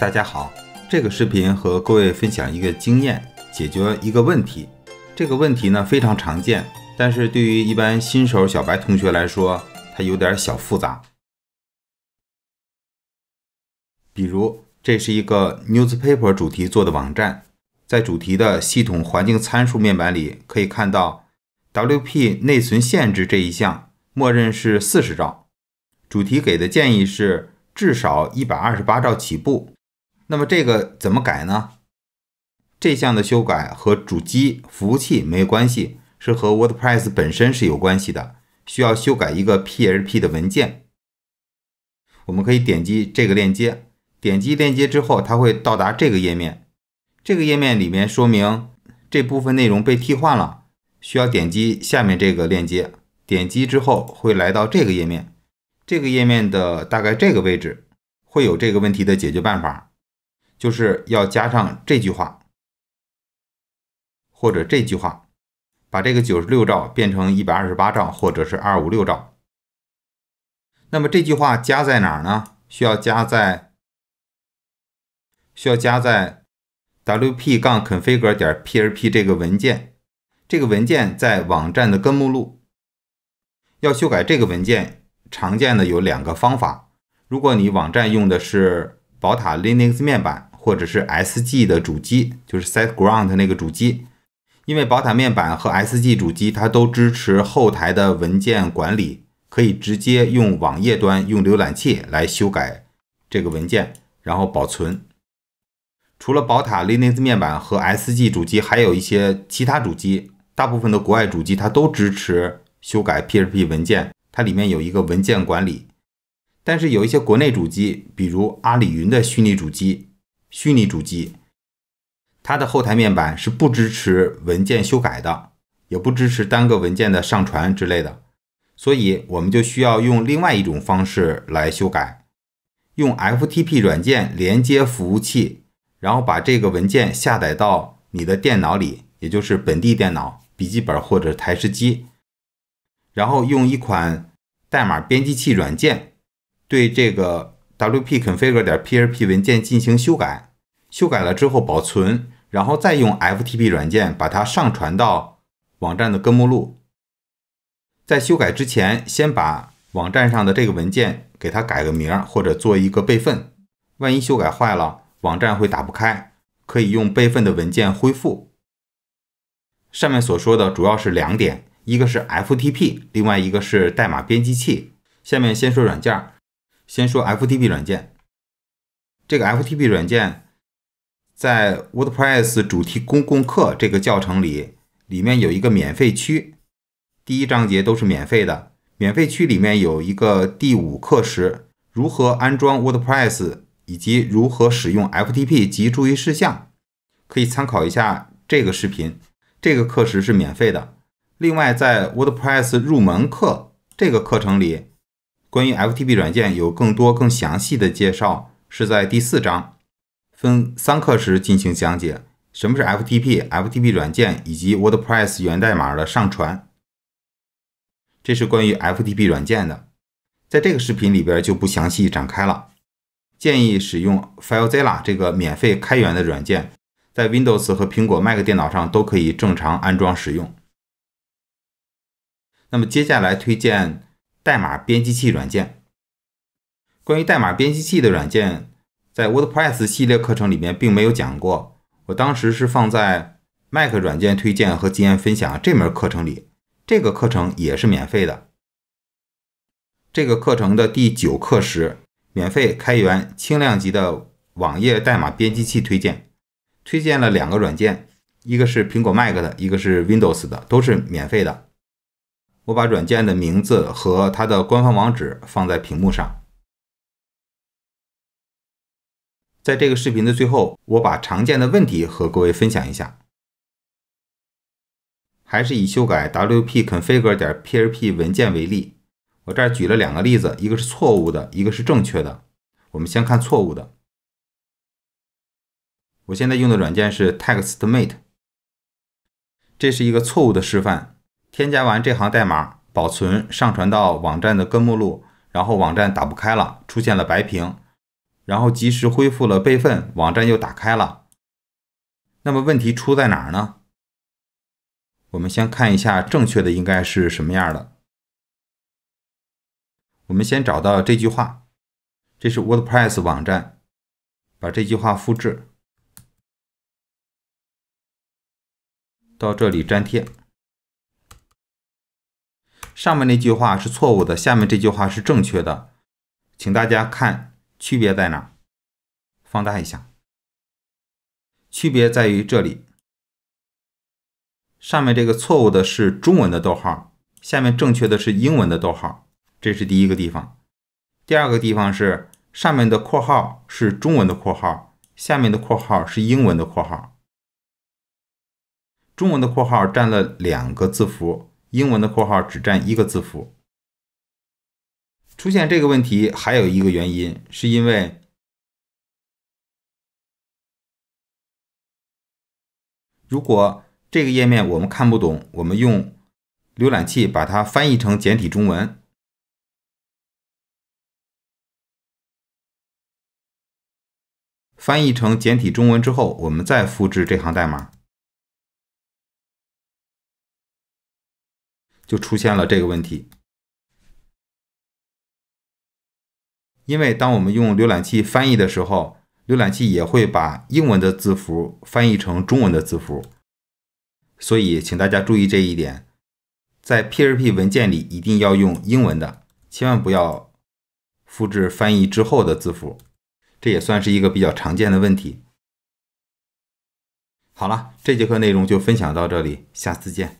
大家好，这个视频和各位分享一个经验，解决一个问题。这个问题呢非常常见，但是对于一般新手小白同学来说，它有点小复杂。比如，这是一个 newspaper 主题做的网站，在主题的系统环境参数面板里，可以看到 WP 内存限制这一项，默认是四十兆，主题给的建议是至少一百二十八兆起步。那么这个怎么改呢？这项的修改和主机服务器没有关系，是和 WordPress 本身是有关系的，需要修改一个 PHP 的文件。我们可以点击这个链接，点击链接之后，它会到达这个页面。这个页面里面说明这部分内容被替换了，需要点击下面这个链接，点击之后会来到这个页面。这个页面的大概这个位置会有这个问题的解决办法。就是要加上这句话，或者这句话，把这个九十六兆变成一百二十八兆，或者是二五六兆。那么这句话加在哪儿呢？需要加在需要加在 w p 杠 c o n f i g r 点 p r p 这个文件。这个文件在网站的根目录。要修改这个文件，常见的有两个方法。如果你网站用的是宝塔 Linux 面板，或者是 SG 的主机，就是 Set Ground 那个主机，因为宝塔面板和 SG 主机它都支持后台的文件管理，可以直接用网页端用浏览器来修改这个文件，然后保存。除了宝塔 Linux 面板和 SG 主机，还有一些其他主机，大部分的国外主机它都支持修改 P R P 文件，它里面有一个文件管理。但是有一些国内主机，比如阿里云的虚拟主机。虚拟主机，它的后台面板是不支持文件修改的，也不支持单个文件的上传之类的，所以我们就需要用另外一种方式来修改，用 FTP 软件连接服务器，然后把这个文件下载到你的电脑里，也就是本地电脑、笔记本或者台式机，然后用一款代码编辑器软件对这个。wp-config 点 php 文件进行修改，修改了之后保存，然后再用 FTP 软件把它上传到网站的根目录。在修改之前，先把网站上的这个文件给它改个名，或者做一个备份。万一修改坏了，网站会打不开，可以用备份的文件恢复。上面所说的主要是两点，一个是 FTP，另外一个是代码编辑器。下面先说软件。先说 FTP 软件，这个 FTP 软件在 WordPress 主题公共课这个教程里，里面有一个免费区，第一章节都是免费的。免费区里面有一个第五课时，如何安装 WordPress 以及如何使用 FTP 及注意事项，可以参考一下这个视频，这个课时是免费的。另外，在 WordPress 入门课这个课程里。关于 FTP 软件有更多更详细的介绍，是在第四章，分三课时进行讲解。什么是 FTP？FTP 软件以及 WordPress 源代码的上传，这是关于 FTP 软件的，在这个视频里边就不详细展开了。建议使用 FileZilla 这个免费开源的软件，在 Windows 和苹果 Mac 电脑上都可以正常安装使用。那么接下来推荐。代码编辑器软件，关于代码编辑器的软件，在 WordPress 系列课程里面并没有讲过。我当时是放在 Mac 软件推荐和经验分享这门课程里，这个课程也是免费的。这个课程的第九课时，免费开源轻量级的网页代码编辑器推荐，推荐了两个软件，一个是苹果 Mac 的，一个是 Windows 的，都是免费的。我把软件的名字和它的官方网址放在屏幕上。在这个视频的最后，我把常见的问题和各位分享一下。还是以修改 wp-config.php 点文件为例，我这儿举了两个例子，一个是错误的，一个是正确的。我们先看错误的。我现在用的软件是 TextMate，这是一个错误的示范。添加完这行代码，保存、上传到网站的根目录，然后网站打不开了，出现了白屏，然后及时恢复了备份，网站又打开了。那么问题出在哪儿呢？我们先看一下正确的应该是什么样的。我们先找到这句话，这是 WordPress 网站，把这句话复制到这里粘贴。上面那句话是错误的，下面这句话是正确的，请大家看区别在哪？放大一下，区别在于这里。上面这个错误的是中文的逗号，下面正确的是英文的逗号，这是第一个地方。第二个地方是上面的括号是中文的括号，下面的括号是英文的括号。中文的括号占了两个字符。英文的括号只占一个字符。出现这个问题还有一个原因，是因为如果这个页面我们看不懂，我们用浏览器把它翻译成简体中文。翻译成简体中文之后，我们再复制这行代码。就出现了这个问题，因为当我们用浏览器翻译的时候，浏览器也会把英文的字符翻译成中文的字符，所以请大家注意这一点，在 P h P 文件里一定要用英文的，千万不要复制翻译之后的字符，这也算是一个比较常见的问题。好了，这节课内容就分享到这里，下次见。